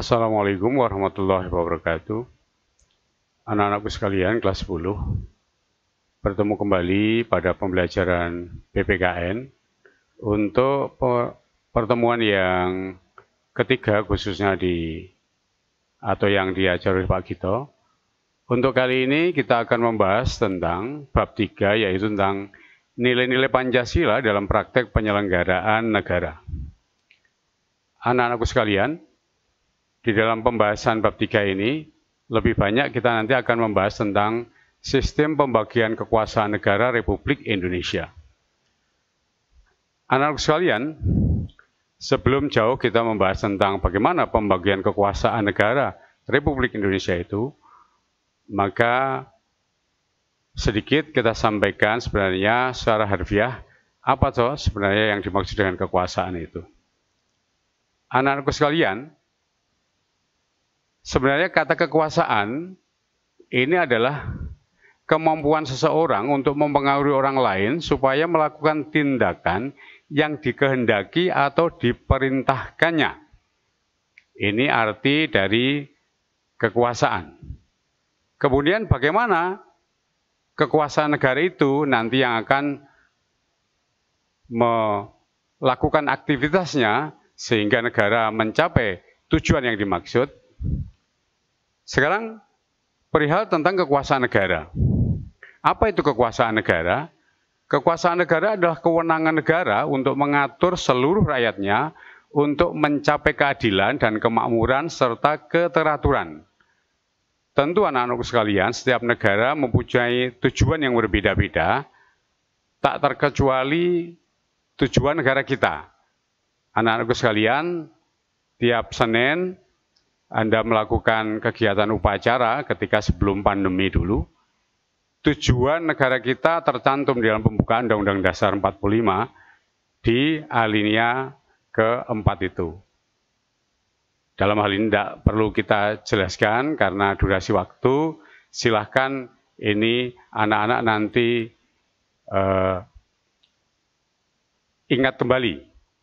Assalamualaikum warahmatullahi wabarakatuh. Anak-anakku sekalian kelas 10, bertemu kembali pada pembelajaran PPKN untuk pertemuan yang ketiga khususnya di atau yang diajar oleh Pak Gito. Untuk kali ini kita akan membahas tentang bab 3 yaitu tentang nilai-nilai Pancasila dalam praktek penyelenggaraan negara. Anak-anakku sekalian, di dalam pembahasan bab 3 ini lebih banyak kita nanti akan membahas tentang sistem pembagian kekuasaan negara Republik Indonesia. Anak anak sekalian, sebelum jauh kita membahas tentang bagaimana pembagian kekuasaan negara Republik Indonesia itu, maka sedikit kita sampaikan sebenarnya secara harfiah apa toh sebenarnya yang dimaksud dengan kekuasaan itu. anak anak sekalian, Sebenarnya kata kekuasaan ini adalah kemampuan seseorang untuk mempengaruhi orang lain supaya melakukan tindakan yang dikehendaki atau diperintahkannya. Ini arti dari kekuasaan. Kemudian bagaimana kekuasaan negara itu nanti yang akan melakukan aktivitasnya sehingga negara mencapai tujuan yang dimaksud sekarang perihal tentang kekuasaan negara. Apa itu kekuasaan negara? Kekuasaan negara adalah kewenangan negara untuk mengatur seluruh rakyatnya untuk mencapai keadilan dan kemakmuran serta keteraturan. Tentu anak anak sekalian, setiap negara mempunyai tujuan yang berbeda-beda, tak terkecuali tujuan negara kita. anak anak sekalian, tiap Senin anda melakukan kegiatan upacara ketika sebelum pandemi dulu, tujuan negara kita tercantum di dalam pembukaan Undang-Undang Dasar 45 di alinea keempat itu. Dalam hal ini tidak perlu kita jelaskan karena durasi waktu, silahkan ini anak-anak nanti eh, ingat kembali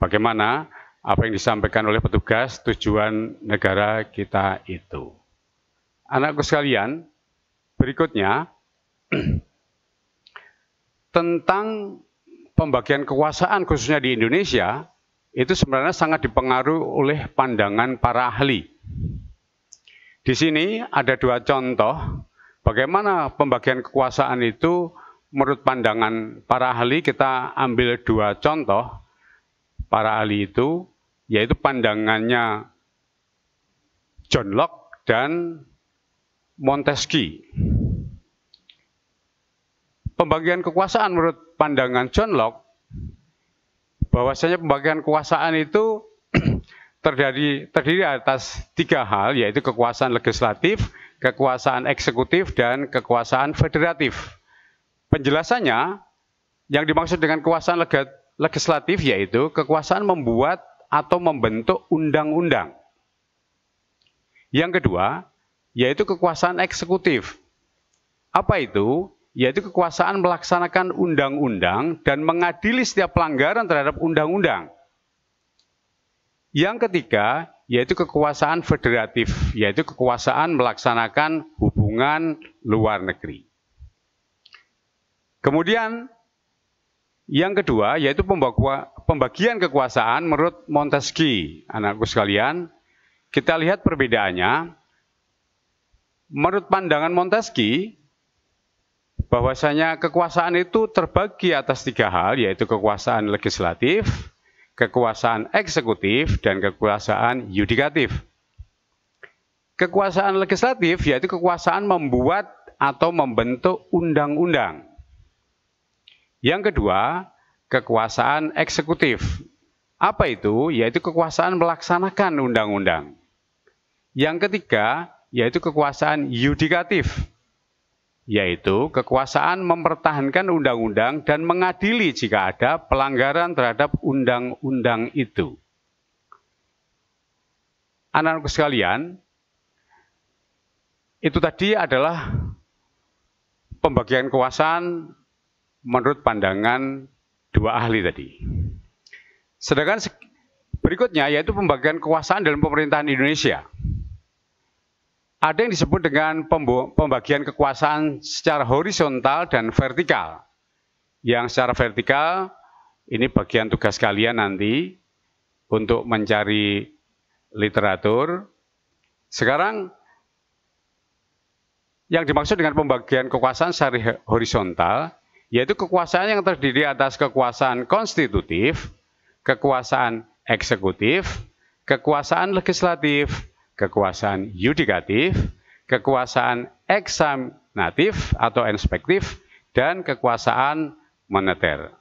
bagaimana apa yang disampaikan oleh petugas tujuan negara kita itu. Anakku sekalian, berikutnya tentang pembagian kekuasaan khususnya di Indonesia itu sebenarnya sangat dipengaruhi oleh pandangan para ahli. Di sini ada dua contoh bagaimana pembagian kekuasaan itu menurut pandangan para ahli kita ambil dua contoh para ahli itu yaitu pandangannya John Locke dan Montesquieu. Pembagian kekuasaan menurut pandangan John Locke, bahwasanya pembagian kekuasaan itu terdiri, terdiri atas tiga hal, yaitu kekuasaan legislatif, kekuasaan eksekutif, dan kekuasaan federatif. Penjelasannya, yang dimaksud dengan kekuasaan legislatif yaitu kekuasaan membuat atau membentuk undang-undang. Yang kedua, yaitu kekuasaan eksekutif. Apa itu? Yaitu kekuasaan melaksanakan undang-undang dan mengadili setiap pelanggaran terhadap undang-undang. Yang ketiga, yaitu kekuasaan federatif, yaitu kekuasaan melaksanakan hubungan luar negeri. Kemudian yang kedua yaitu pembawa pembagian kekuasaan menurut Montesquieu, anakku sekalian, kita lihat perbedaannya. Menurut pandangan Montesquieu, bahwasanya kekuasaan itu terbagi atas tiga hal, yaitu kekuasaan legislatif, kekuasaan eksekutif, dan kekuasaan yudikatif. Kekuasaan legislatif yaitu kekuasaan membuat atau membentuk undang-undang. Yang kedua, kekuasaan eksekutif. Apa itu? Yaitu kekuasaan melaksanakan undang-undang. Yang ketiga, yaitu kekuasaan yudikatif, yaitu kekuasaan mempertahankan undang-undang dan mengadili jika ada pelanggaran terhadap undang-undang itu. Anak-anak sekalian, itu tadi adalah pembagian kekuasaan menurut pandangan dua ahli tadi. Sedangkan berikutnya yaitu pembagian kekuasaan dalam pemerintahan Indonesia. Ada yang disebut dengan pembagian kekuasaan secara horizontal dan vertikal. Yang secara vertikal ini bagian tugas kalian nanti untuk mencari literatur. Sekarang yang dimaksud dengan pembagian kekuasaan secara horizontal yaitu kekuasaan yang terdiri atas kekuasaan konstitutif, kekuasaan eksekutif, kekuasaan legislatif, kekuasaan yudikatif, kekuasaan eksaminatif atau inspektif, dan kekuasaan moneter.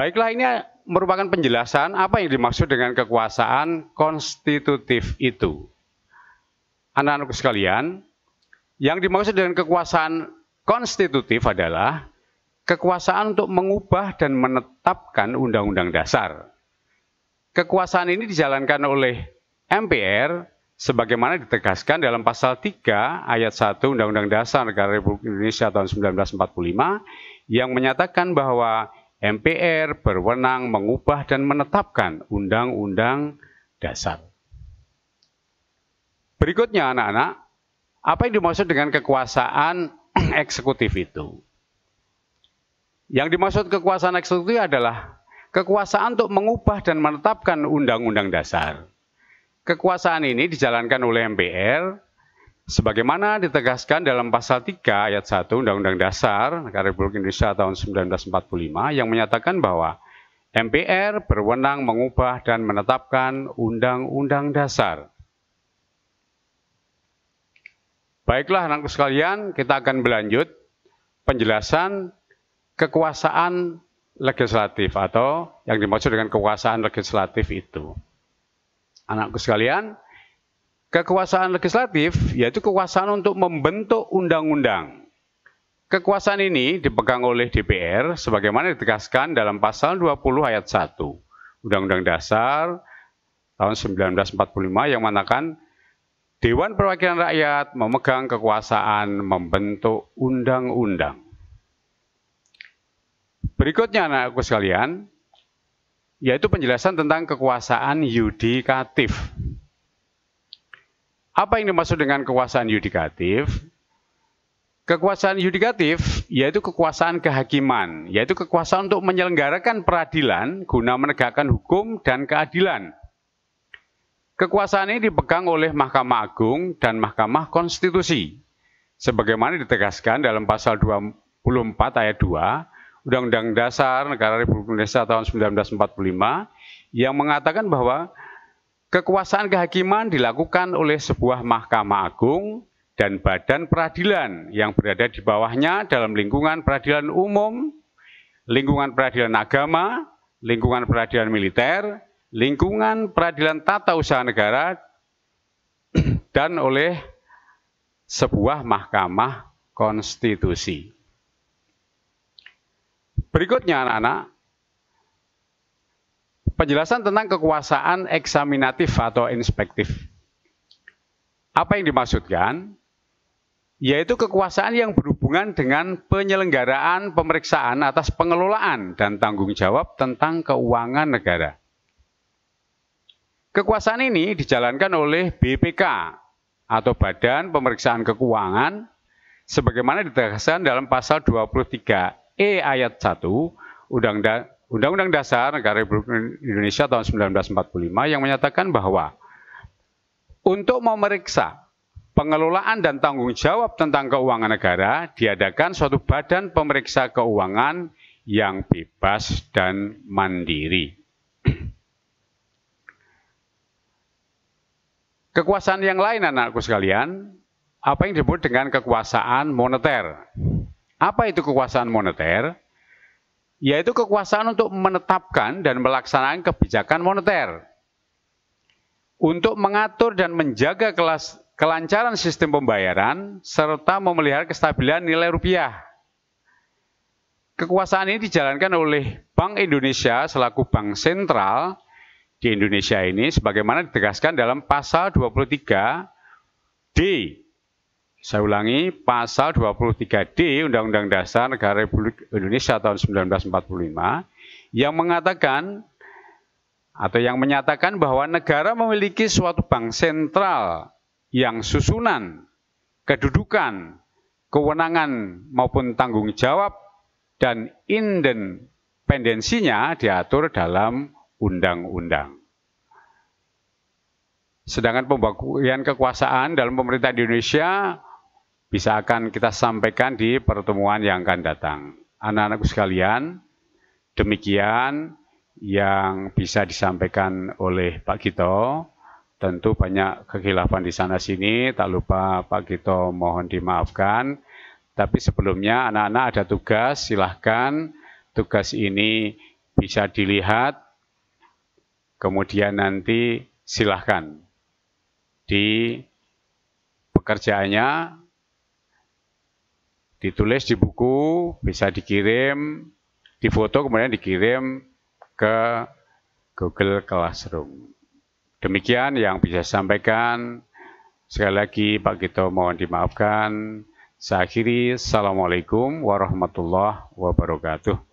Baiklah, ini merupakan penjelasan apa yang dimaksud dengan kekuasaan konstitutif itu. Anak-anakku sekalian, yang dimaksud dengan kekuasaan Konstitutif adalah kekuasaan untuk mengubah dan menetapkan undang-undang dasar. Kekuasaan ini dijalankan oleh MPR sebagaimana ditegaskan dalam pasal 3 ayat 1 Undang-Undang Dasar Negara Republik Indonesia tahun 1945 yang menyatakan bahwa MPR berwenang mengubah dan menetapkan Undang-Undang Dasar. Berikutnya anak-anak, apa yang dimaksud dengan kekuasaan eksekutif itu. Yang dimaksud kekuasaan eksekutif adalah kekuasaan untuk mengubah dan menetapkan undang-undang dasar. Kekuasaan ini dijalankan oleh MPR sebagaimana ditegaskan dalam pasal 3 ayat 1 Undang-Undang Dasar Negara Republik Indonesia tahun 1945 yang menyatakan bahwa MPR berwenang mengubah dan menetapkan undang-undang dasar. Baiklah anakku sekalian, kita akan berlanjut penjelasan kekuasaan legislatif atau yang dimaksud dengan kekuasaan legislatif itu. Anakku sekalian, kekuasaan legislatif yaitu kekuasaan untuk membentuk undang-undang. Kekuasaan ini dipegang oleh DPR sebagaimana ditegaskan dalam pasal 20 ayat 1 Undang-Undang Dasar tahun 1945 yang mengatakan Dewan Perwakilan Rakyat memegang kekuasaan membentuk undang-undang. Berikutnya anakku sekalian, yaitu penjelasan tentang kekuasaan yudikatif. Apa yang dimaksud dengan kekuasaan yudikatif? Kekuasaan yudikatif yaitu kekuasaan kehakiman, yaitu kekuasaan untuk menyelenggarakan peradilan guna menegakkan hukum dan keadilan Kekuasaan ini dipegang oleh Mahkamah Agung dan Mahkamah Konstitusi. Sebagaimana ditegaskan dalam pasal 24 ayat 2 Undang-Undang Dasar Negara Republik Indonesia tahun 1945 yang mengatakan bahwa kekuasaan kehakiman dilakukan oleh sebuah mahkamah agung dan badan peradilan yang berada di bawahnya dalam lingkungan peradilan umum, lingkungan peradilan agama, lingkungan peradilan militer, lingkungan peradilan tata usaha negara dan oleh sebuah mahkamah konstitusi. Berikutnya anak-anak, penjelasan tentang kekuasaan eksaminatif atau inspektif. Apa yang dimaksudkan? Yaitu kekuasaan yang berhubungan dengan penyelenggaraan pemeriksaan atas pengelolaan dan tanggung jawab tentang keuangan negara. Kekuasaan ini dijalankan oleh BPK atau Badan Pemeriksaan Keuangan sebagaimana ditegaskan dalam pasal 23E ayat 1 Undang-Undang Dasar Negara Republik Indonesia tahun 1945 yang menyatakan bahwa untuk memeriksa pengelolaan dan tanggung jawab tentang keuangan negara diadakan suatu badan pemeriksa keuangan yang bebas dan mandiri. Kekuasaan yang lain anakku sekalian, apa yang disebut dengan kekuasaan moneter. Apa itu kekuasaan moneter? Yaitu kekuasaan untuk menetapkan dan melaksanakan kebijakan moneter. Untuk mengatur dan menjaga kelas kelancaran sistem pembayaran serta memelihara kestabilan nilai rupiah. Kekuasaan ini dijalankan oleh Bank Indonesia selaku bank sentral di Indonesia ini sebagaimana ditegaskan dalam pasal 23 D. Saya ulangi, pasal 23D Undang-Undang Dasar Negara Republik Indonesia tahun 1945 yang mengatakan atau yang menyatakan bahwa negara memiliki suatu bank sentral yang susunan, kedudukan, kewenangan maupun tanggung jawab dan independensinya diatur dalam undang-undang. Sedangkan pembagian kekuasaan dalam pemerintah di Indonesia bisa akan kita sampaikan di pertemuan yang akan datang. Anak-anakku sekalian, demikian yang bisa disampaikan oleh Pak Gito. Tentu banyak kekhilafan di sana sini, tak lupa Pak Gito mohon dimaafkan. Tapi sebelumnya anak-anak ada tugas, silahkan tugas ini bisa dilihat Kemudian nanti silahkan di pekerjaannya ditulis di buku, bisa dikirim, difoto kemudian dikirim ke Google Classroom. Demikian yang bisa sampaikan. Sekali lagi Pak Gito mohon dimaafkan. Saya akhiri. Assalamualaikum warahmatullahi wabarakatuh.